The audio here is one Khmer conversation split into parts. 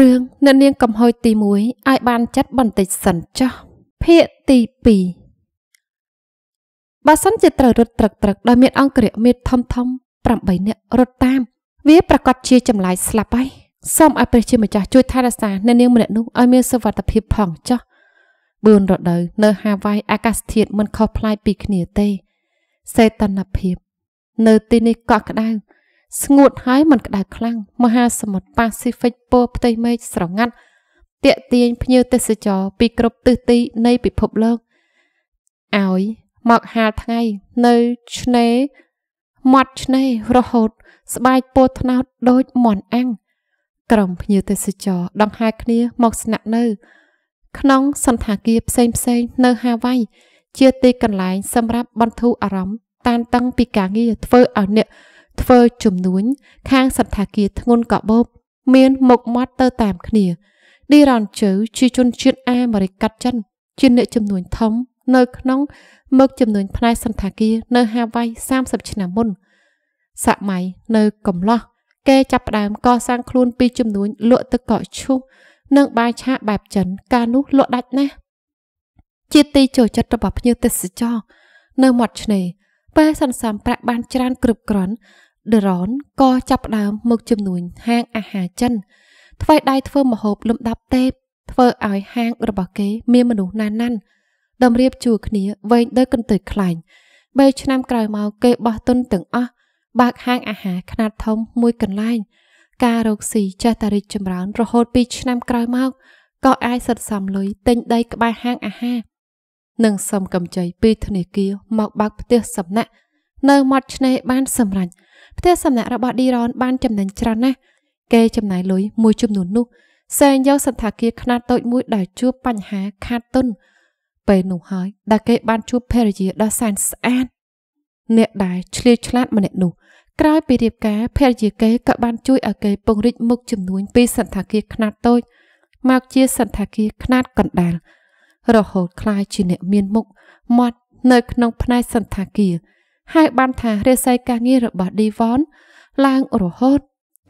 រឿងអ្នកនាងកំហុយទី1ឲ្យបានចិត្តបន្តិចសិនចុះភាគទី2បើសិនជាត្រូវរត់ត្រឹកត្រឹកដោយមានអង្គរៈមេធំធំ8នាក់រត់តាម វាប្រកាសជាចម្លាយស្លាប់ហើយសូមឲ្យព្រះជាម្ចាស់ជួយថែរក្សាអ្នកនាងម្នាក់នោះឲ្យមានសុវត្ថិភាពផងចុះ4រដូវនៅហាវ៉ៃអាកាសធាតុមិនខុសប្លែកពីគ្នាទេ សេតនភាពនៅទីនេះកក់ក្ដៅស្ងួតហើយមិនក្តៅខ្លាំងមហាសមុទ្រប៉ាស៊ីហ្វិកពណ៌ផ្ទៃមេឃស្រងាត់តាក់ទាញភ្ញៀវទេសចរពីគ្រប់ទិសទីនៃពិភពលោកឲ្យមកហាលថ្ងៃនៅឆ្នេរមាត់ឆ្នេររហូត ស្បែកពោថ្នោតដូចមន់អាំងក្រុមភ្ញៀវទេសចរដង្ហែគ្នាមកស្នាក់នៅ ក្នុងសន្តាគារផ្សេងផ្សេងនៅហាវ៉ៃជាទីកន្លែងសម្រាប់បន្ធូរអារម្មណ៍តានតឹងពីការងារធ្វើឲ្យអ្នកធ្វើជំនួញខាងសន្តាគារធ្ងន់កបោបមានមុខមាត់ទៅតាមគ្នាឌីរ៉ុនជូជាជន ជាតិអាមេរិកកាត់ចិនជាអ្នកជំនួញធំ នៅក្នុងមុខជំនួញផ្នែកសន្តាគារនៅហាវ៉ៃ30ឆ្នាំមុនសម័យនៅ កំឡោះគេចាប់ផ្ដើមកសាងខ្លួនពីជំនួញលក់ទឹកកកឈូសនិង បាយឆាបែបចិនកាលនោះលក់ដាច់ណាស់ជាទីចូលចិត្តរបស់ភ្ញៀវទេសចរនៅមាត់ឆ្នេរពេលសន្សំប្រាក់បានច្រើនគ្រប់គ្រាន់ដឺរ៉នក៏ចាប់ផ្ដើមមកជំនួញហាងអាហារចិនថ្វាយដៃធ្វើម្ហូបលំដាប់ទេពធ្វើឲ្យហាង របស់គេ មានមនុស្សណាស់ណាន់តម្រៀបជួរគ្នាវែងដូចកន្ទុយខ្លាញ់3ឆ្នាំ ក្រោយមកគេបោះទុនទាំងអស់បើកហាងអាហារខ្នាតធំមួយកន្លែងការរកស៊ីចេះតែរីកចម្រើន រហូត2ឆ្នាំ ក្រោយមកក៏អាចសិតសំលុយទិញដី ក្បែរហាងអាហារនិងសុំកម្ចីពីធនាគារមកបើកផ្ទះសំណាក់នៅមាត់ឆ្នេរបានសម្រេចផ្ទះសំណាក់របស់ឌីរ៉នបានចំណេញច្រើនណាស់គេចំណាយលុយមួយចំនួននោះសែងយកសន្តាគារខ្នាតតូចមួយដែលជួបបញ្ហាខាតទុនពេលនោះហើយដែលគេ បានជួបភរិយាដ៏សែនស្អាតអ្នកដែលឆ្លៀតឆ្លាតម្នាក់នោះ ក្រោយពីរៀបការភរិយាគេក៏បាន ជួយឲ្យគេពង្រីកមុខចំនួនពីសន្តាគារខ្នាតតូចមកជាសន្តាគារខ្នាតកណ្ដាលរហូតคล้ายជាអ្នកមានមុខមាត់នៅក្នុង ផ្នែកសន្តាគារហៅបានថារាសីការងាររបស់ឌីវ៉នឡើងរហូត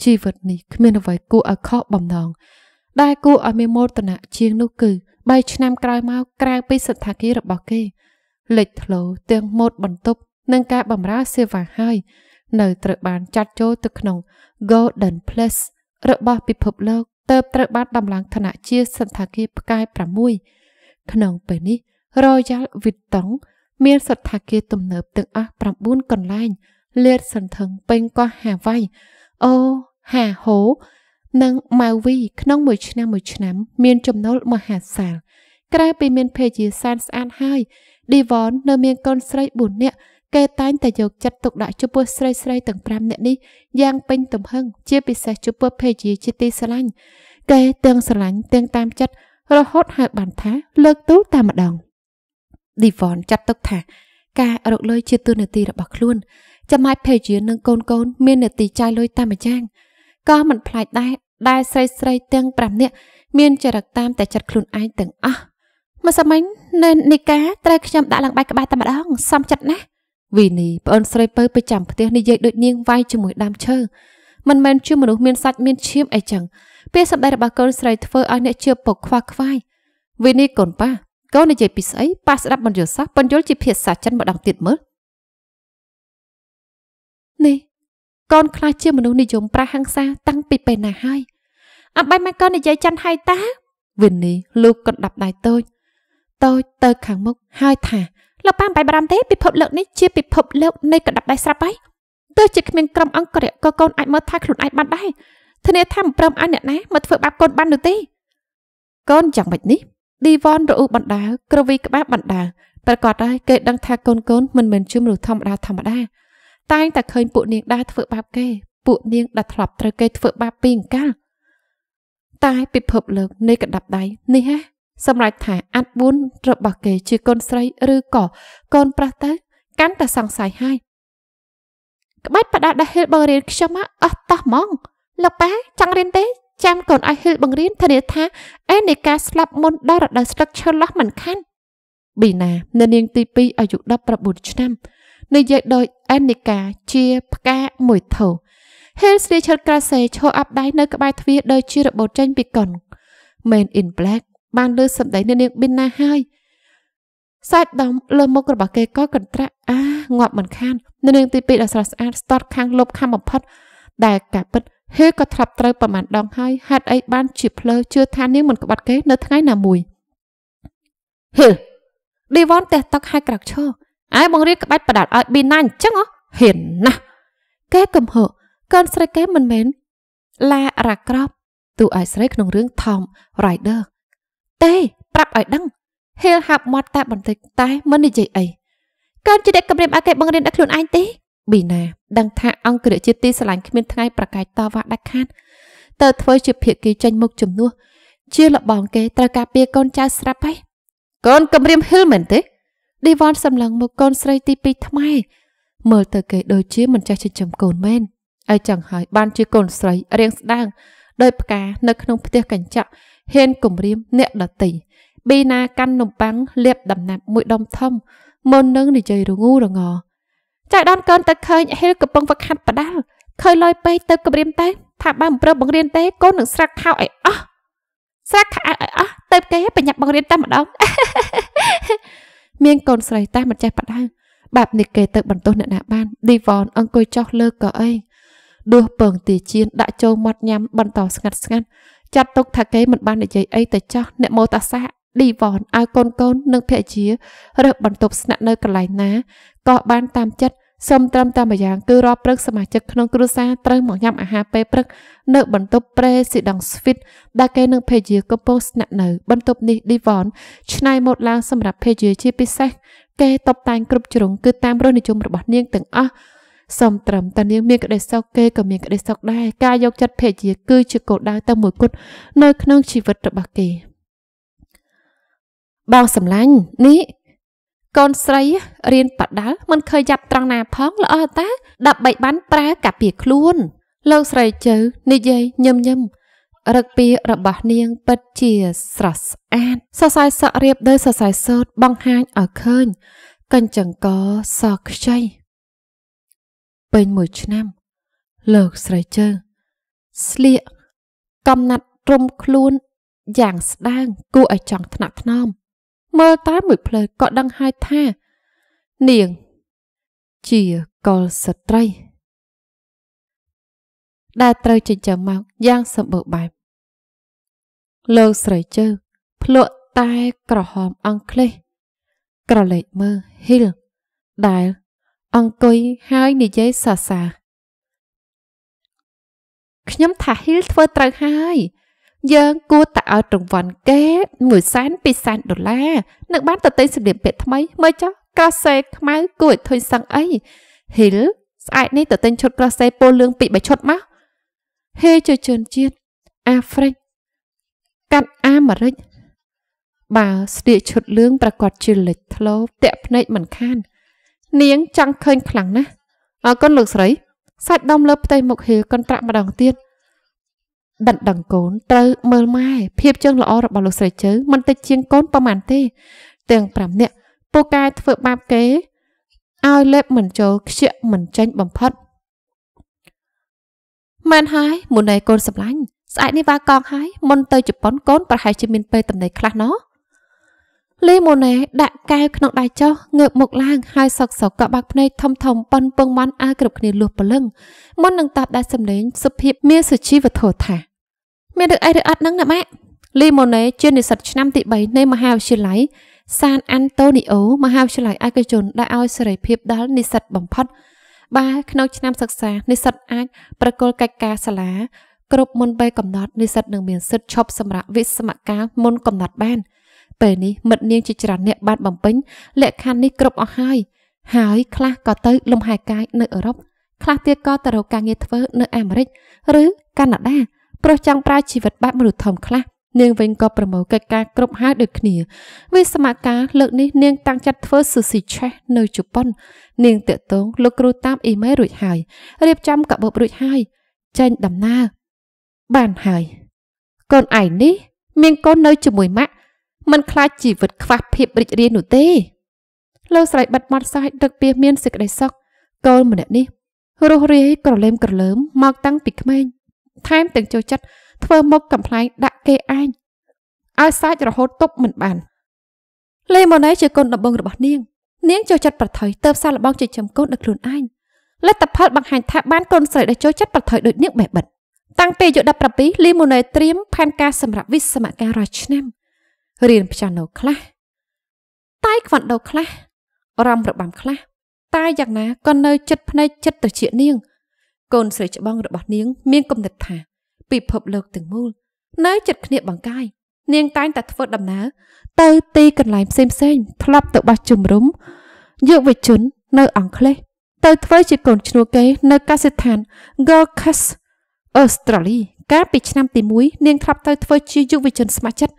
ជីវិតនេះគ្មានអ្វីគួរឲ្យខកបំណងដែលគួរឲ្យមានមោទនៈជាងនោះគឺ3ឆ្នាំក្រោយមកក្រៅពីសន្តាគាររបស់គេលេចធ្លោទាំងម៉ូដបន្ទប់និងការបម្រើសេវាហើយនៅត្រូវបានចាត់ចូលទៅក្នុង Golden Place របស់ ពិភពលោកតើបត្រូវបានដំឡើងឋានៈជាសន្តាគារផ្កាយ6ក្នុងពេលនេះ Royal Vuitton មានសត្វថាគេទំនើបទាំងអស់9កន្លែង លាតសន្ធឹងពេញកោះហាវ៉ៃអូហាហូនិងម៉ៅវី ក្នុងមួយឆ្នាំមួយឆ្នាំ មានចំណូលមហាសាលក្រៅពីមាន ភេជាសានស្អាតហើយឌីវ៉ននៅមានកូនស្រី4នាក់គេតែងតែយកចិត្តទុកដាក់ចំពោះស្រីស្រីទាំង5នាក់នេះយ៉ាងពេញទំហឹងជាពិសេសចំពោះភេជាជាទីស្រឡាញ់គេទាំងស្រឡាញ់ទាំងតាមចិត្តរហូតហៅបានថា លើកទូលតែម្ដង។ Devon ចាត់ទុកថា ការរកលុយជាទូនាទីរបស់ខ្លួនចាំអាចភេជានិងកូនកូន មាននាទីចាយលុយតាមម្យ៉ាងក៏មិនប្លែកដែរដែលស្រីស្រីទាំង5នាក់មានចរិតតាមតែចិត្តខ្លួនឯងទាំងអស់មួយសម័យនៅនីកាត្រូវខ្ញុំដាក់ឡើងបាយក្បាលតែម្ដងសំចិត្តណាស់វីនីប្អូនស្រីពៅប្រចាំផ្ទះនិយាយដូចនាងវាយជាមួយដើមឈើមិនមែនជាមនុស្សមានសាច់មានឈាមអីចឹងពាក្យសម្ដីរបស់កូនស្រីធ្វើឲ្យអ្នកជាពុកខ្វះខ្វាយវីនីកូនប៉ាកូននិយាយពីស្អីប៉ាស្ដាប់មិនយល់សោះប៉ុនយល់ជាភាសាចិនម្ដងទៀតមើលនេះកូនខ្លះជាមនុស្សនិយមប្រាហង្សាតាំងពីពេលណាហើយអបាយមិនកូននិយាយចិនហើយតា វិននីលូកក៏ដាប់ដៃតូចតូចទៅខាងមុខហើយថាលោកប៉ាបាយបារម្ភទេពិភពលោកនេះជា ពិភពលោកនៃកដាប់ដៃស្រាប់ហើយទោះជាគ្មានក្រុមអង្គរៈក៏កូនអាចមើលថាខ្លួនឯងបានដែរធានាថាមិនព្រមឲ្យអ្នកណាមកធ្វើបាបកូនបាននោះទេកូនយ៉ាងម៉េចនេះឌីវ៉នរអ៊ូបណ្ដាក្រវីក្បាលបណ្ដាប្រកាសហើយគេដឹងថាកូនកូនមិនមែនជាមនុស្សធម្មតាធម្មតាតែងតែឃើញពួកនាងដែរធ្វើបាបគេ ពួកនាងដែលធ្លាប់ត្រូវគេធ្វើបាបពីអង្កាលតែពិភពលោកនៃកដាប់ដៃនេះហ៎សម្រាប់ថាអត្តបុណរបស់គេ ជាកូនស្រីឬក៏កូនប្រុសទៅកាន់តែសង្ស័យហើយក្បាច់បដាដែលហេលបើរៀនខ្ញុំអស់តោះហ្មងលោកប៉ាចង់រៀនទេចាំកូនឲ្យហ៊ីលបង្រៀនធានាថាអេនៃការស្លាប់មុនដល់រដូវស្លឹកឈើលោះមិនខាន់ប៊ីណានៅនាងទី2អាយុ19ឆ្នាំនិយាយដោយអេនីកាជាផ្កាមួយថូហេលស្រីឈើក្រាសេឈរអាប់ដៃនៅ ក្បែរទ្វារដោយជារបូតចេញពីកុន Man in Black បានលើសម្ដីនៅនាងប៊ីណាហើយសាច់ដំលើមុខរបស់គេក៏កន្ត្រាក់អាងាប់មិនខាននៅនាងទី2ដ៏ស្រស់ស្អាតស្ទាត់ខាងលប់ខាងបំផុតដែលកាពិតហេក៏ធ្លាប់ត្រូវប្រមាណដងហើយហេតុអីបានជាភ្លើជឿថានាងមិនក្បត់គេនៅថ្ងៃណាមួយហេឌីវ៉ាន់តែទឹកហើយក្រោកឈរអាយ បង្រៀនក្បាច់ប្រដាល់ឲ្យប៊ីណាអញ្ចឹងហ៎ហ៊ានណាស់គេកំហកកូនស្រីគេមិនមែនឡារ៉ាក្របទូឲ្យស្រីក្នុងរឿង Tom Rider ទេប្រាប់ឲ្យដឹង ហេលហាប់មាត់តែបន្តិចតែមិននិយាយអីកើតជាអ្នកគម្រាមឲ្យគេបង្រៀនដល់ខ្លួនឯងទេប៊ីណាដឹងថាអង្គរជាតិទីស្រឡាញ់គ្មានថ្ងៃប្រកែកតវ៉ាដាច់ខាតទៅធ្វើជាភាគីចេញមុខជំនួសជាលបងគេត្រូវការពីកូនចៅស្រាប់ហើយកូនកំរាមហ៊ីលមែនទេឌីវ៉ាន់សម្លឹងមកកូនស្រីទី2ថ្មែមើលទៅគេដូចជាមិនចេះចិញ្ចឹមកូនមែនហើយចង់ហើយបានជាកូនស្រីរៀងស្ដាងដោយផ្កានៅក្នុងផ្ទះកញ្ចក់ហ៊ានគំរាមអ្នកដតីប៊ីណាកាន់នំប៉័ងលាបដំណាប់មួយដុំធំមុននឹងនិយាយរងូរងល់ចៅដនកូនទៅឃើញហ៊ីលកំពុងវឹកហាត់បដាល់ឃើញលយពេកទៅគម្រាមតែថាបើមិនប្រឹងបង្រៀនទេកូននឹងស្រាក់ខោឲ្យអស់ស្រាក់ខោឲ្យអស់ទៅគេបញ្ញាប់បង្រៀនតែម្ដងមានកូនស្រីតែមិនចេះបដៅបែបនេះគេទៅបន្ទោសអ្នកណាបានឌីវ៉នអង្គុយចុះលើកៅអីដួសពងទាជៀនដាក់ចូលមាត់ញ៉ាំបន្តស្ងាត់ស្ងាត់ចាត់ទុកថាគេមិនបាននិយាយអីទៅចោះអ្នកមោតាសាឌីវ៉នឲ្យកូនកូននិងភរិយារើសបន្ទប់ស្នាក់នៅកន្លែងណាក៏បាន តាមចិត្តសូមត្រឹមតែម្យ៉ាងគឺរាល់ព្រឹកសមាជិកក្នុងគ្រួសារត្រូវមកញ៉ាំអាហារពេលព្រឹកនៅបន្ទប់ President Suite ដែលគេនឹងភេជាកំពុងស្នាក់នៅ បន្ទប់នេះ Divon ឆ្នៃម៉ូដឡើងសម្រាប់ភេជាជាពិសេសគេតុបតែងគ្រប់ជ្រុងគឺតាមរសនិយមរបស់នាងទាំងអស់សូមត្រឹមតែនាងមានក្តីសុខគេក៏មានក្តីសុខដែរការយកចិត្តភេជាគឺជាគោលដៅតែមួយគត់នៅក្នុងជីវិតរបស់គេបងសម្លាញ់នេះកូនស្រីរៀនបដាលមិនเคยយ៉ាប់ត្រង់ណា ផងល្អតាដើម្បីបាន ប្រើកាពីខ្លួន លោកស្រីជើនិយាយញឹមញឹមរឹកពីរបស់នាងពិតជាស្រស់ស្អាតសរសៃសក់រៀបដោយសរសៃសូត្របង្ហាញឲ្យឃើញកញ្ចឹងកសក់ខ្ចីពេញមួយឆ្នាំលោកស្រីជើស្លៀកកំណាត់ទ្រុំខ្លួនយ៉ាងស្ដាង គួរឲ្យចង់ថ្នាក់ថ្នមមើលតែមួយផ្លើក៏ដឹងហើយថា នាងជាកុលស្ត្រី ដែលត្រូវចិញ្ចឹមមកយ៉ាង សម្បូរបែបលោកស្រីជើភ្លក់តែក្រហមអង់គ្លេសក្រឡេកមើល Hill ដែល អង្គុយហើយនិយាយសាសាខ្ញុំថា Hill ធ្វើត្រូវហើយយើងគួរតែឲ្យរង្វាន់គេ100,000 200,000ដុល្លារនឹងបានទៅទិញសម្លៀកពាក់ថ្មីមើលចុះក្រសេខ្មៅគួរឲ្យធុញសឹងអីហ៊ីលស្អែកនេះទៅទិញឈុតក្រសេពោលលឿងពីរបីឈុតមកហេជឿនជាតិអាហ្វ្រិកកាត់អាមេរិកបើស្លៀកឈុតលឿងប្រកាសជាលេចធ្លោតាក់ភ្នែកមិនខាន នាងចង់ឃើញខ្លាំងណាស់អរគុណលោកស្រីសាច់ដុំលើផ្ទៃមុខហៀលកន្ត្រាក់ម្ដងទៀតដិតដង្កូនត្រូវមើលម៉ែភាពជើងល្អរបស់លោកស្រីជើមិនតិចជាងកូនប្រហែលទេទាំង5នាក់ពូកែធ្វើបាបគេឲ្យលេបមិនចូលខ្ជាក់មិនចេញបំផិតមែនហើយមុនឯកូនសម្លាញ់ស្អែកនេះវ៉ាកងហើយមុនទៅជប៉ុនកូនប្រហែលជាមានពេលតំណែងខ្លះណោះលីម៉ូណេដាក់កែវក្នុងដៃចុះងើបមុខឡើងហើយសឹកសកបាក់ភ្នែកធំធំប៉ុនពងមន់អាគ្រប់គ្នាលួសពលឹងមុននឹងតបដាច់សម្លេងសុភាពមាសុជីវធោថាមានរឿងអីឬអត់នឹងណាម៉ាក់លីម៉ូណេជានិស្សិតឆ្នាំ ទី3នៃមហាវិទ្យាល័យសានអាន់តូនីអូ មហាវិទ្យាល័យឯកជនដែលឲ្យសេរីភាពដល់និស្សិតបំផុតបើក្នុងឆ្នាំសិក្សា និស្សិតអាច ប្រគល់កិច្ចការសាលាគ្រប់មុនពេលកំណត់និស្សិតនឹងមានសិទ្ធិឈប់សម្រាកវិស្សមការមុនកំណត់បាន ពេលនេះមិត្តនាងជាច្រើនអ្នកបានបំពេញលក្ខខណ្ឌនេះគ្រប់អស់ហើយហើយខ្លះក៏ទៅលំហែកាយនៅអឺរ៉ុបខ្លះទៀតក៏ទៅរកការងារធ្វើ នៅអាមេរិកឬកាណាដាប្រុសចង់ប្រើជីវិតបែបមនុស្សធំខ្លះនាងវិញក៏ប្រមូលកិច្ចការគ្រប់ហើយដូចគ្នាវិសមការលើកនេះនាងតាំងចិត្តធ្វើស៊ូស៊ីឆេះនៅជប៉ុននាងតាក់ទងលោកគ្រូតាមអ៊ីមែលរួចហើយរៀបចំកាបូបរួចហើយចេញដំណើរបានហើយកូនឯងនេះ មានកូននៅជាមួយម៉ាក់มันខ្លាចជីវិតខ្វះភាពរីករាយនោះទេលោកស្រីបាត់មាត់សាច់ដឹកពីមានសេចក្តីសុខកូនម្នាក់នេះរស់រាយក្រឡេមក្រលើមមកតាំងពីក្មេងថែមទាំងចូលចិត្តធ្វើមុខកំ pl ែងដាក់គេឯងឲ្យសាច់រហូតទប់មិនបានលេម៉ូណេជាកូនដំបងរបស់នាង នាងចូលចិត្តប្រថុយទៅផ្សារលបងចិញ្ចឹមកូនដល់ខ្លួនឯងលទ្ធផលបង្ហាញថាបានកូនស្រីដែលចូលចិត្តប្រថុយដូចនាងបេះបិទតាំងពីអាយុ17លីម៉ូណេត្រៀមផែនការសម្រាប់វិស្សមការរាល់ឆ្នាំរៀនព្យ៉ាណូខ្លះតៃខ្វាន់ដូខ្លះរំរបាំខ្លះ តែយ៉ាងណាក៏នៅចិត្តភ្នែកចិត្តត្រជានាងកូនស្រីច្បងរបស់នាង មានគំនិតថាពិភពលោកទាំងមូលនៅចិត្តគ្នាបង្កាយនាងតែងតែធ្វើដំណើរទៅទីកន្លែងផ្សេងផ្សេងធ្លាប់ទៅបោះជំរំយុវជននៅអង់គ្លេសទៅធ្វើជាកូនឈ្នួលគេនៅកសិដ្ឋាន Gorkas អូស្ត្រាលីកាលពីឆ្នាំទី1នាងធ្លាប់ទៅធ្វើជាយុវជនស្ម័គ្រចិត្ត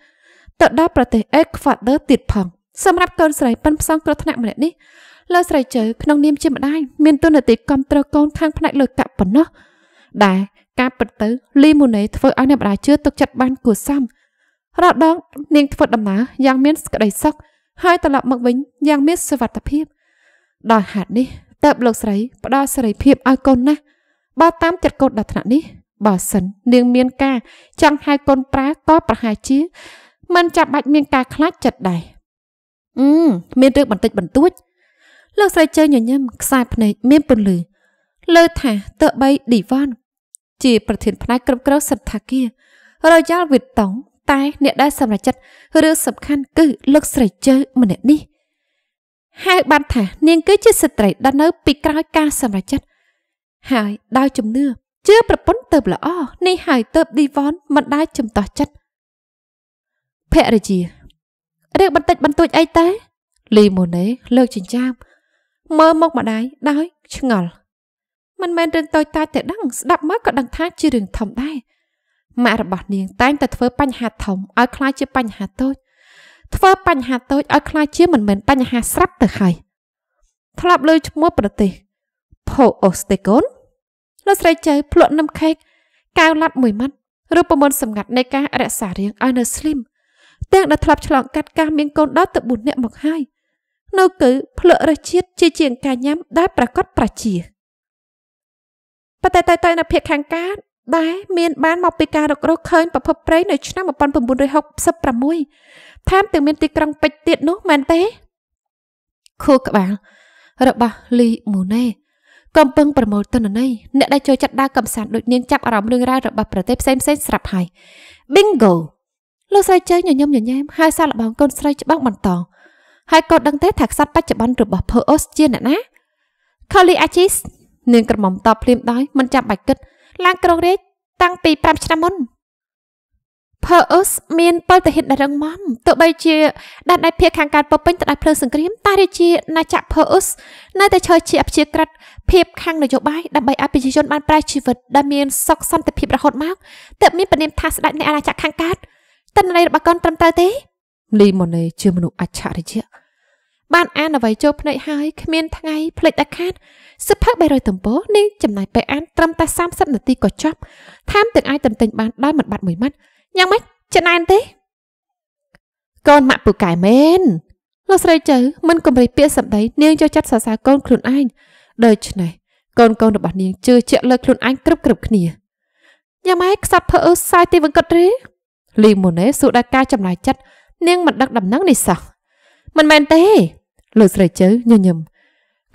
ទៅដល់ប្រទេស Ecuador ទៀតផង សម្រាប់កូនស្រីប៉ិនផ្សងគ្រោះថ្នាក់ម្នាក់នេះលោកស្រីជើក្នុងនាមជាម្ដាយមានទូនាទីគ្រប់គ្រងកូនខាងផ្នែកលុយកាក់ប៉ុណ្ណោះដែលការពិតទៅលីមូណេធ្វើឲ្យអ្នកម្ដាយជឿទុកចិត្តបានគួរសមរដងនាងធ្វើដំណើរយ៉ាងមានសក្តីសុខហើយត្រឡប់មកវិញយ៉ាងមានសុវត្ថិភាពដោយហេតុនេះតើបលោកស្រីផ្ដល់សេរីភាពឲ្យកូនណាស់បើតាមចិត្តកូនដល់ថ្នាក់នេះបើសិននាងមានការចង់ហៅកូនប្រាក៏ប្រហែលជា មិនចាំបាច់មានការខ្លាចចិត្តដែរអឺមានរឿងបន្តិចបន្តួចលោកស្រីជើញញញឹមខ្សែភ្នែកមានពន្លឺលើថាតើបីឌីវ៉ាន់ជា ប្រធានផ្នែកគ្រប់គ្រងសិទ្ធិថាគាររយ៉ាល់វីតុងតែ អ្នកដែលសម្រេចចិត្តរឿងសំខាន់គឺលោកស្រីជើម្នាក់នេះហៅបានថានាងគឺជាស្ត្រីដែលនៅ ពីក្រោយការសម្រេចចិត្តហើយដោយជំនឿជឿប្រពន្ធទៅល្អនេះហើយទៅឌីវ៉នមិនដែលចំតោះចិត្តភរិយារឿងបន្តិចបន្តួចអីតើលីម៉ូណេលើកចិញ្ចាមមើលមកម្ដាយដោយឆ្ងល់មិនមែនរឿងតូចតាចតែដឹងស្ដាប់មកក៏ដឹងថាជារឿងធំដែរម៉ាក់របស់នាងតែងតែធ្វើបញ្ហាធំឲ្យคล้ายជាបញ្ហាតូចធ្វើបញ្ហាតូចឲ្យคล้ายជាមិនមែនបញ្ហាស្រាប់ទៅហើយធ្លាប់លើឈ្មោះប្រទេសផូអូស្តេកូនលោកស្រីចៅភ្លក់នំខេកកៅឡាត់មួយម៉ាត់រូបមន្តសម្ងាត់នៃការរក្សារាងឲ្យនៅស្លីមទាំងដែលធ្លាប់ឆ្លងកាត់ការមានកូនដល់ទៅ4នាក់មកហើយ។នៅគឺភ្លក់រសជាតិជាជាងការញ៉ាំដែលប្រកបប្រជាប៉ុន្តែតើតើនៅភៀកខាងកើតដែលមានបានមកពីការរករកឃើញប្រភពប្រេងនៅឆ្នាំ1966ថែមទាំងមានទីក្រុងពេជ្រទៀតនោះមែនទេខួរក្បាលរបស់លីមូណេកំពឹងប្រមូលទិន្នន័យអ្នកដែលចូលចិត្តដើរកំសាន្តដូចនាងចាប់អារម្មណ៍រឿងរ៉ាវរបស់ប្រទេសផ្សេងផ្សេងស្រាប់ហើយ Bingo លោកស្រីជើញញញឹមញញែមហើយសាឡបងកូនស្រីច្បងបន្តហើយក៏ដឹងទេថាក្សត្របច្ចុប្បន្នរបស់ផឺអូសជាអ្នកណាខូលីអាជីសនាងក្រមុំតបភ្លាមដោយមិនចាំបាច់គិតឡើងក្រុងរាជតាំងពី5ឆ្នាំមុនផឺអូសមានពលទាហានដែលរឹងមាំទោះបីជាដែនដីភាគខាងកើតពពេញទៅដល់ផ្លូវសង្គ្រាម តារាជាណាចក្រផឺអូសនៅតែឈរជាអព្យាក្រឹតភាពខាងនយោបាយដើម្បីឲ្យប្រជាជនបានប្រែជីវិតដែលមានសុខសន្តិភាពរហូតមកទើបមានបនិមថាស្ដេចនៃអាណាចក្រខាងកើតតន្ន័យរបស់កូនត្រឹមត្រូវទេលីម៉ូណេជាមនុស្សអច្ឆរិយៈបានអានអ្វីចូលភ្នែកហើយគ្មានថ្ងៃភ្លេចដាច់ខាតសិភៅ300ទំព័រនេះចំណាយពេលអានត្រឹមតែ30នាទីក៏ចប់ថែមទាំងអាចទន្ទិញបានដោយមិនបាត់មួយម៉ាត់យ៉ាងម៉េចចំណែនទេកូនម៉ាក់ពូកែមែនលោកស្រីចៅមិនគំរាមពាក្យសម្ដីនាងចូលចាត់សរសើរកូនខ្លួនឯងដូច្នេះកូនកូន របស់នាងជឿជាក់លើខ្លួនឯងគ្រប់គ្រប់គ្នាយ៉ាងម៉េចខ្សត់ភើអឺសាយទីវង្កត់ឬលីម៉ូណេសួរដល់ការចំណាយចិត្តនាងមិនដឹកដំណឹងនេះសោះមិនមែនទេលោកស្រីជើញញឹម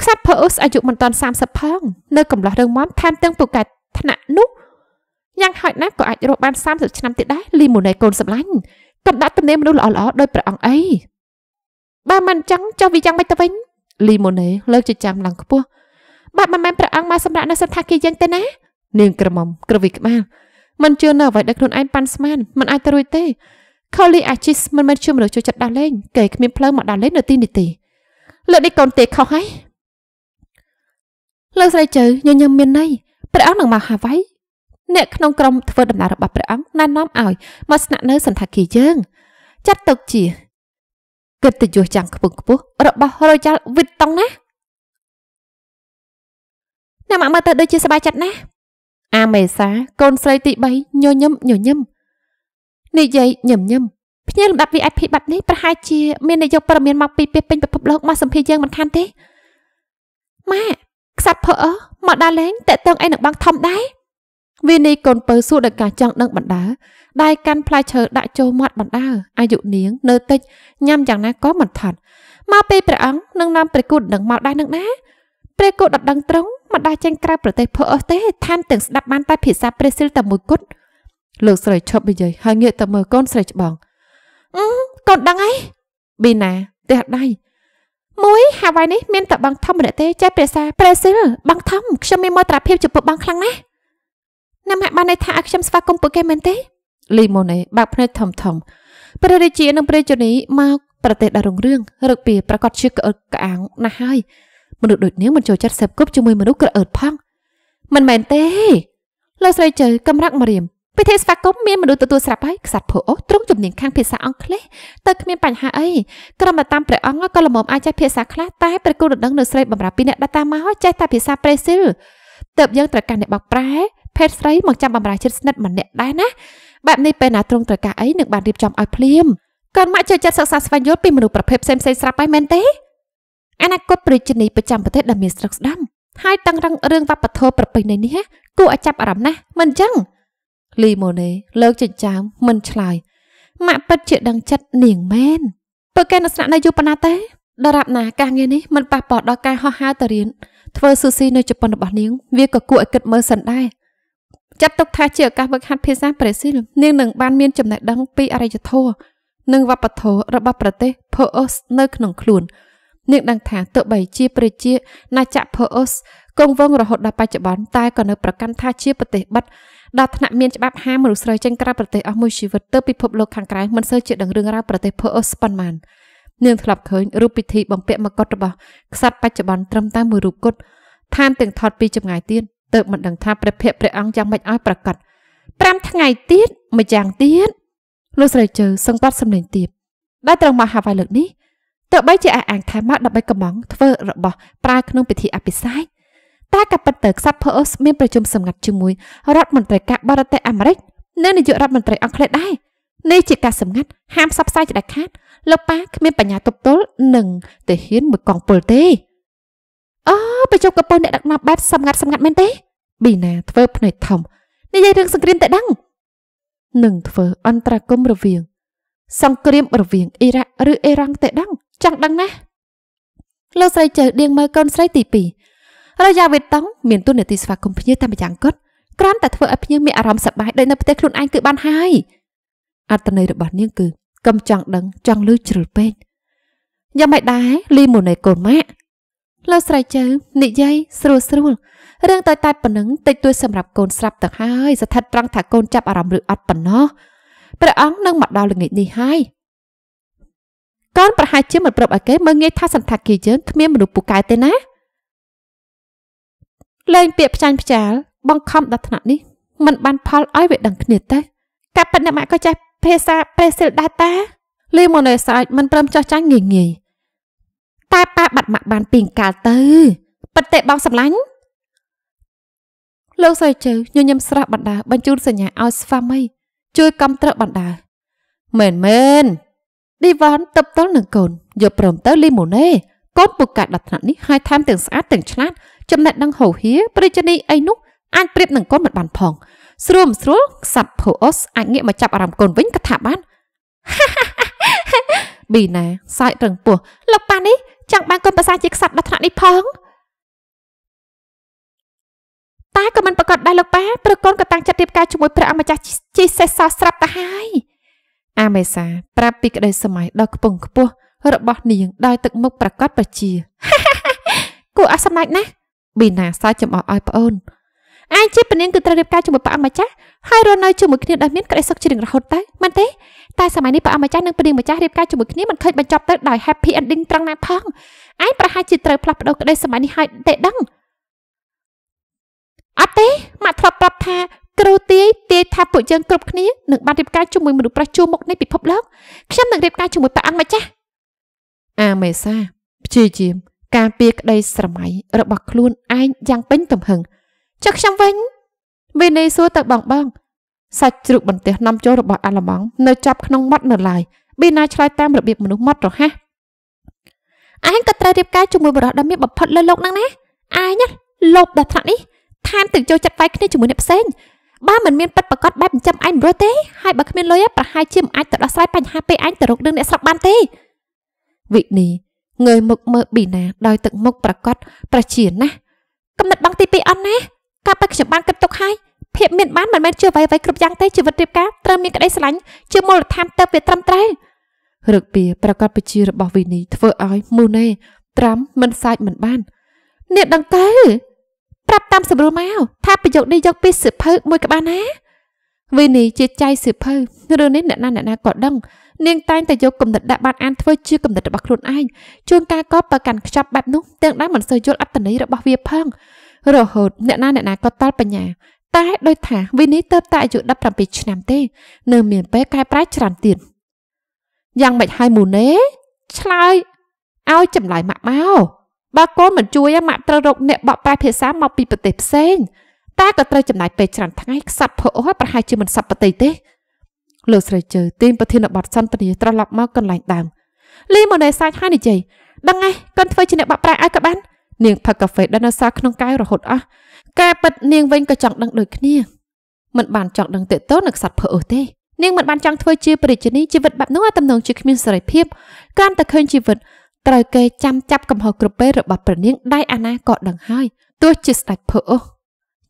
ខ្សាប់ផើអ៊ុសអាយុមិនទាន់30ផង នៅកំឡោះរឹងមាំថែមទាំងពូកែថ្នាក់នោះយ៉ាងហោចណាស់ក៏អាចរស់បាន30ឆ្នាំទៀតដែរលីម៉ូណេកូនសម្លាញ់កំដាក់ទំនេរមនុស្សល្អៗដោយព្រះអង្គអីបើមិនចឹងចុះវាយ៉ាងម៉េចទៅវិញលីម៉ូណេលើកចិញ្ចាំឡើងខ្ពស់បាទមិនមែនព្រះអង្គមកសម្រាប់នៅសន្តាគារយើងទេណា នាងក្រមុំក្រវិក្បាលមិនជឿនៅអ្វីដែលខ្លួនឯងប៉ាន់ស្មានមិនអាចទៅរួចទេខូលីអាជីសមិនមែនជាមនុស្សចូលចិត្តដើរលេងគេគ្មានផ្លូវមកដើរលេងនៅទីនេះទេលើកនេះកូនទេខុសហើយលោកស្រីជើញញឹមមានន័យព្រះអង្គនឹងមកហាវៃអ្នកក្នុងក្រុមធ្វើដំណើររបស់ព្រះអង្គណែនាំឲ្យមកស្នាក់នៅសន្តាគារយើងចាត់ទុកជាកិត្តិយសយ៉ាងខ្ពង់ខ្ពស់របស់ Royal Vuitton ណាអ្នកមកមើលទៅដូចជាសบายចិត្តណាស់អាមេសាកូនស្រីទី3ញញឹមញញឹមនិយាយញឹមញឹមភ្ញៀវលំដាប់ VIP បាត់នេះប្រហែលជា មាននាយកព័ត៌មានមកពីពាសពេញពិភពលោកមកសម្ភាសយើងមិនខានទេម៉ាក់ខ្សាត់ផើអមកដល់លេងតេតឹងអីនឹងបងធំដែរវានីកូនពៅសួរដោយការចង់ដឹងបណ្ដាដៃកាន់ផ្លែឈើដាក់ចូលមាត់បណ្ដាអាយុនាង នៅតិចញ៉ាំយ៉ាងណាក៏មិនថត់មកពេលព្រះអង្គនឹងនាំព្រះគូដឹងមកដែរនឹងណាព្រះគូដណ្ដឹងត្រង់មិនដាច់ចេញក្រៅប្រទេសភើអស់ទេថានទាំងស្ដាប់បានតែភាសាប្រេស៊ីលតែមួយគត់លោកស្រីឈប់និយាយហើយងាកទៅមើលកូនស្រីច្បងអឺកូនដឹងអីប៊ីណាផ្ទះដៃមួយហាវ៉ៃនេះមានតែបង់ធំម្នាក់ទេចេះភាសាប្រេស៊ីលបង់ធំខ្ញុំមានមោទនភាពចំពោះបង់ខ្លាំងណាស់ណាមហាក់បានន័យថាឲ្យខ្ញុំស្វាគមន៍ពួកគេមែនទេលីម៉ូណេបាក់ភ្នែកធំធំព្រះរាជានិងព្រះជនីមក ប្រទេសដ៏រុងរឿងរឹកពីប្រកាសជាក្អឺតក្អាង ណាស់ហើយមនុស្សដូចនាងមិនចូលចិត្តសេពគប់ជាមួយមនុស្សក្រអឺតផងមិនមែនទេលោកស្រីជើកំរាក់មរៀមពិធីស្វាគមន៍មានមនុស្សទទួលស្រាប់ហើយខ្សាត់ភូអូទ្រង់ជំនាញខាងភាសាអង់គ្លេសទៅគ្មានបញ្ហាអីក្រុមតាមព្រះអង្គក៏លមមអាចចេះភាសាខ្លះតែព្រះគូរដឹងនៅស្រីបំរើពីអ្នកដតាមកចេះតែភាសាប្រេស៊ីលទៅយើងត្រូវការអ្នកបកប្រែភេទស្រីមកចាំបំរើជិតស្និទ្ធម្នាក់ដែរណាបែបនេះពេលណាទ្រង់ត្រូវការអីនឹងបានរៀបចំឲ្យភ្លាមកូនម៉ាក់ចូលចិត្តសិក្សាស្វែងយល់ពីមនុស្សប្រភេទផ្សេងៗស្រាប់ហើយមែនទេអនាគតប្រជាជនប្រចាំប្រទេសដែលមានស្រឹកស្ដំហើយតឹងរឹងរឿងវប្បធម៌ប្រពៃណីនេះគួរឲ្យចាប់អារម្មណ៍ណាស់មិនអញ្ចឹងលីម៉ូណេលើកចិញ្ចើមមិនឆ្លើយម៉ាក់ពិតជាដឹងចិត្តនាងមែនបើកែនៅស្នាក់នៅយូរប៉ុណ្ណាទេដរាបណាការងារនេះមិនប៉ះពាល់ដល់ការហោះហើរទៅរៀនធ្វើស៊ូស៊ីនៅជប៉ុនរបស់នាងវាក៏គួរឲ្យគិតមើលសិនដែរចាត់ទុកថាជាឱកាសវឹកហាត់ភាសាប្រេស៊ីលនាងនឹងបានមានចំណេះដឹងពីអរិយធម៌និងវប្បធម៌របស់ប្រទេសផូអូសនៅក្នុងខ្លួននាងដឹងថាទោះបីជាប្រជាណាចាក់ផូអូសគង់វងរហូតដល់បច្ចុប្បន្នតែក៏នៅប្រកាន់ថាជាប្រទេសបិទដល់ថ្នាក់មានច្បាប់ហាមមនុស្សស្រីចេញក្រៅប្រទេសអស់មួយជីវិតទៅពិភពលោកខាងក្រៅមិនសូវជាដឹងរឿងរ៉ាវប្រទេសភើអូស្ប៉ុនម៉ាននាងធ្លាប់ឃើញរូបពិធីបំពាក់មកុដរបស់ក្សត្របច្ចុប្បន្នត្រឹមតែមួយរូបគត់ឋានទាំងថតពីចម្ងាយទៀតទើបមិនដឹងថាព្រះភ័ក្ត្រព្រះអង្គយ៉ាងម៉េចឲ្យប្រកាស5ថ្ងៃទៀតម្យ៉ាងទៀតលោកស្រីជើសង្កត់សំលេងទៀតដែលត្រង់មកហាវ៉ៃលើកនេះទើបបីជាអះអាងថាមកដើម្បីកំងធ្វើរបស់ប្រើក្នុងពិធីអភិសេកតែក៏ពិតទៅខ្សាប់ផូសមានប្រជុំសម្ងាត់ជាមួយ រដ្ឋមន្ត្រីការបរទេសអាមេរិកនិងនាយករដ្ឋមន្ត្រីអង់គ្លេសដែរនេះជាការសម្ងាត់ហាមផ្សព្វផ្សាយដាច់ខាតលោកប៉ាគ្មានបញ្ញាទប់ទល់និងទាហានមួយកងពលទេអូប្រជុំកំពុងអ្នកដឹកនាំបែបសម្ងាត់សម្ងាត់មែនទេប៊ីណា ធ្វើភ្នែកធំនិយាយរឿងសង្គ្រាមតែដឹងនឹងធ្វើអន្តរាគមរវាងសង្គ្រាមរវាងអ៊ីរ៉ាក់ឬអ៊ីរ៉ង់តែដឹងចង់ដឹងណាស់លោកស្រីចៅដៀងមើលកូនស្រីទីរយៈវេតុងមានទូនាទីស្វាគមន៍ភ្ញៀវតាមយ៉ាងគាត់ក្រាន់តែធ្វើឲ្យភ្ញៀវមានអារម្មណ៍សប្បាយដោយនៅផ្ទះខ្លួនឯងគឺបានហើយអត្តន័យរបស់នាងគឺកុំចង់ដឹងចង់លឺជ្រុលពេកយ៉ាងម៉េចដែរលីមូនៃកូនម៉ាក់លោកស្រីជើនិយាយស្រួលស្រួលរឿងតែតែប៉ុណ្ណឹងតិចតួចសម្រាប់កូនស្រាប់ទៅហើយ ស្ថិតត្រង់ថាកូនចាប់អារម្មណ៍ឬអត់ប៉ុណ្ណោះព្រះអង្គនឹងមកដល់ល្ងាចនេះហើយកូនប្រហែលជាមិនប្រាប់ឲ្យគេមើងងាយថាសន្តាគារយើងគ្មានមនុស្សពូកែទេណាលែងពាក្យផ្ចាញ់ផ្ចាលបង្ខំដល់ថ្នាក់នេះមិនបានផលឲ្យវាដឹងគ្នាទេកាប់ប៉ិនអ្នកម៉ាក់ក៏ចេះភាសាប្រេសិលដែរតាលីម៉ូណេសោចមិនព្រមចោះចាញ់ងាយងាយតែប៉ាបាត់ម៉ាក់បានពីងកាលទៅប៉ិតទេបងសម្លាញ់លោកសើជើញញឹមស្រស់បណ្ដា បញ្ជូនសញ្ញាឲ្យស្វាមី ជួយកំត្រើកបណ្ដាមែនមែនឌីវ៉ានតបតល់នឹងកូនយកព្រមទៅលីម៉ូណេកូនពូកាត់ដល់ថ្នាក់នេះហើយថែមទាំងស្អាតទាំងឆ្លាតចំណេះដឹងហោហៀប្រជនីអីនោះអាចប្រៀបនឹងកូនមិនបានផង ស្រួលស្រួលសាប់ផូអូសអាចងាកមកចាប់អារម្មណ៍កូនវិញក៏ថាបានប៊ីណាសើចរឹងពោះលោកប៉ានេះចង់បានកូនប្រសាជាខ្សាប់ដល់ថ្នាក់នេះផងតែក៏មិនប្រកាសដែរលោកប៉ាព្រោះកូនក៏តាំងចិត្តរៀបការជាមួយព្រះអម្ចាស់ជីសេះសស្រាប់ទៅហើយ អាមេសា ប្រាប់ពីក្តីសម័យដល់ខ្ពង់ខ្ពស់របស់នាងដោយទឹកមុខប្រកាសប្រជាគួរអស់សម្ដេចណាស់ប៊ីណាសើចចំអកឲ្យប្អូនអាយជាពនាងគឺត្រូវរៀបការជាមួយប៉ាអម្ចាស់ហើយរស់នៅជាមួយគ្នាដោយមានក្តីសុខជារៀងរហូតទៅមិនទេតែសម័យនេះប៉ាអម្ចាស់និងពនាងម្ចាស់រៀបការជាមួយគ្នាមិនឃើញបញ្ចប់ទៅដោយ happy ending ត្រង់ណាផងអាយប្រហែលជាត្រូវផ្លាស់ប្ដូរក្តីសម័យនេះឲ្យទេដឹងអត់ទេមកធ្លាប់ប្រាប់ថាគ្រូទាយទាយថាពួកយើងគ្រប់គ្នានឹងបានរៀបការជាមួយមនុស្សប្រជុំមុខនៃពិភពលោកខ្ញុំនឹងរៀបការជាមួយប៉ាអង្គម្ចាស់អាមេសាព្យាយាមការពារក្តីស្រមៃរបស់ខ្លួនឯងយ៉ាងពេញទំហឹងចុះខ្ញុំវិញវិន័យសួរទៅបងបង សាច់ជ្រូកបន្ទះនាំចូលរបស់អាឡម៉ង់នៅចាប់ក្នុងមាត់នៅឡើយប៊ីណាឆ្លើយតាមរបៀបមនុស្សមាត់រហ័សឯងក៏ត្រូវរៀបការជាមួយបរិះដ៏មានបំផុតលើលោកហ្នឹងណាឯងលោកដល់ថ្នាក់នេះឋានទៅចូលចាត់វាយគ្នាជាមួយអ្នកផ្សេងបើមិនមានពិតប្រកបបែបចំឯងមិនរួចទេ ហើយបើគ្មានលុយប្រហែលជាមិនអាចទៅដោះស្រាយបញ្ហាពេលឯងទៅរកនឹងអ្នកស្រាប់បានទេវិនីងើយមុខមើលប៊ីណាដោយទឹកមុខប្រកាសប្រជាណាស់កំណត់បងទី2អត់ណាការពិតខ្ញុំបានគិតទុកហើយភាពមានបានមិនមែនជាអ្វីអ្វីគ្រប់យ៉ាងទេជីវិតរៀបការត្រូវមានក្តីស្រឡាញ់ជាមូលដ្ឋានទៅវាត្រឹមត្រូវរឹកពីប្រកាសប្រជារបស់វិនីធ្វើឲ្យមូណេត្រាំមិនសាច់មិនបានអ្នកដឹងទៅប្រាប់តាមសម្រួលមកថាប្រយោគនេះយកពីសិភៅមួយក្បាលណាវិនីជាចៃសិភៅរឿងនេះអ្នកណាអ្នកណាក៏ដឹងនាងតែងតែយកគំនិតដែលបានអានធ្វើជាគំនិតរបស់ខ្លួនឯងជួនកាលក៏ប្រកាន់ខ្ចប់បែបនោះទាំងដែលមិនសូវយល់អត្ថន័យរបស់វាផងរហូតអ្នកណាអ្នកណាក៏តល់បញ្ញាតែដោយថាវិនីទៅតែអាយុ17ឆ្នាំទេ នៅមានពេលកែប្រែច្រើនទៀតយ៉ាងម៉េចហើយមូនេឆ្លើយឲ្យចម្លើយម៉ាក់មកបើកូនមិនជួយម៉ាក់ត្រូវរកអ្នកបកប្រែភាសាមកពីប្រទេសផ្សេងតែក៏ត្រូវចំណាយពេលច្រើនថ្ងៃខ្សាត់ភើអស់ប្រហែលជាមិនសັບប្រតិទេលោកស្រីជើទាញប្រធានបទសន្ទនាត្រឡប់មកកន្លែងដើមលីម៉ូណេសាច់ហើយនិយាយដឹងឯងគាត់ធ្វើជាអ្នកបាក់ប្រាក់ឲ្យក៏បាន នាងផឹកកាហ្វេដិនសាក្នុងកាយរហូតអស់ការពិតនាងវិញក៏ចង់ដឹងដូចគ្នាមិនបានចង់ដឹងតេតោនឹងសัตว์ភើអស់ទេនាងមិនបានចង់ធ្វើជាប្រជាជនជីវិតបែបនោះតំណងជាគ្មានសេរីភាពកាន់តែឃើញជីវិតត្រូវគេចាំចាប់កំហុសគ្រប់ពេលរបស់ព្រះនាងដៃអាណាក៏ដឹងហើយទោះជាស្ដេចភើអស់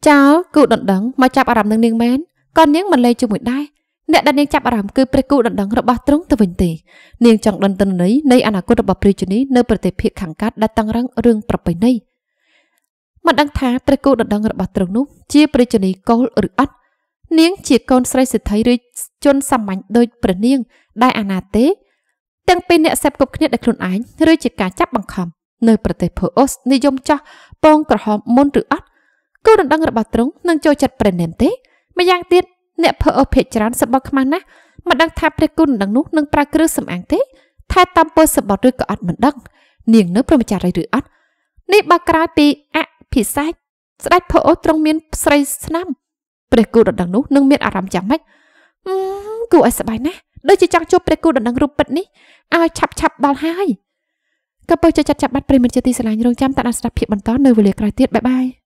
ចៅគូដណ្ដឹងមកចាប់អារម្មណ៍នឹងនាងមែនក៏នាងមិនលេងជាមួយដែរអ្នកដែលនាងចាប់អារម្មណ៍គឺព្រះគូដណ្ដឹងរបស់ទ្រង់ទៅវិញទេនាងចង់ដឹងទិន្នន័យនៃអនាគតរបស់ព្រះជនីនៅប្រទេសភៀកខាងកើតដែលតឹងរឹងរឿងប្រពៃណីមិនដឹងថាព្រះគូដណ្ដឹងរបស់ទ្រង់នោះជាព្រះជនីកូលឬអត់នាងជាកូនស្រីសិទ្ធិឬជនសាមញ្ញដូចព្រះនាងដែលអាណាទេទាំងពីរអ្នកសេពគប់គ្នាដោយខ្លួនឯងឬជាការចាប់បង្ខំនៅប្រទេសភូអូសនិយមចាស់ពងក្រហមមុនឬអត់គូដណ្ដឹងរបស់ទ្រង់នឹងចូលចិត្តព្រះនាមទេម្យ៉ាងទៀតអ្នកភើអូភិកច្រើនសបខ្មាស់ណាស់មិនដឹង ថាព្រះគុណដឹងនោះនឹងប្រើគ្រឿងសម្អាងទេថែតាមពលសបត់ឬក៏អត់មិនដឹងនាងនៅប្រមចារីឬអត់នេះបើក្រោយពីអភិសេកស្ដេចភើអូទ្រង់មានស្រីស្នាមព្រះគុណដឹងនោះនឹងមានអារម្មណ៍យ៉ាងម៉េចគួរឲ្យសប្បាយណាស់ដូចជាចង់ជួបព្រះគូដណ្ដឹងរូបពិតនេះឲ្យឆាប់ឆាប់បាល់ហើយក៏ពើចាត់ចាត់បាត់ប្រិមិត្តជាទីស្រឡាញ់រងចាំតាក់ដល់ស្ដាប់ភាពបន្តនៅវេលាក្រោយទៀតបាយបាយ